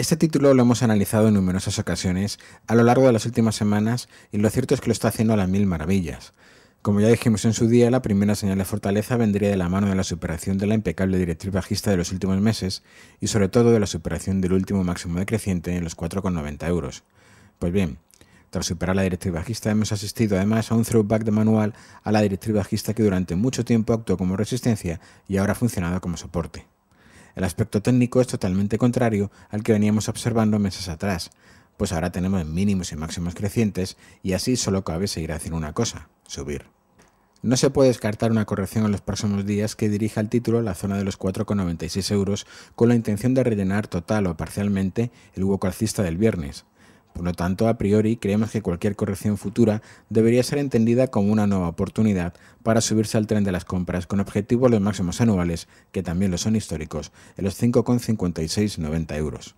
Este título lo hemos analizado en numerosas ocasiones a lo largo de las últimas semanas y lo cierto es que lo está haciendo a las mil maravillas. Como ya dijimos en su día, la primera señal de fortaleza vendría de la mano de la superación de la impecable directriz bajista de los últimos meses y sobre todo de la superación del último máximo decreciente en los 4,90 euros. Pues bien, tras superar la directriz bajista hemos asistido además a un throwback de manual a la directriz bajista que durante mucho tiempo actuó como resistencia y ahora ha funcionado como soporte. El aspecto técnico es totalmente contrario al que veníamos observando meses atrás, pues ahora tenemos mínimos y máximos crecientes y así solo cabe seguir haciendo una cosa, subir. No se puede descartar una corrección en los próximos días que dirija al título a la zona de los 4,96 euros con la intención de rellenar total o parcialmente el hueco alcista del viernes, por lo tanto, a priori, creemos que cualquier corrección futura debería ser entendida como una nueva oportunidad para subirse al tren de las compras con objetivos los máximos anuales, que también lo son históricos, en los 5,5690 euros.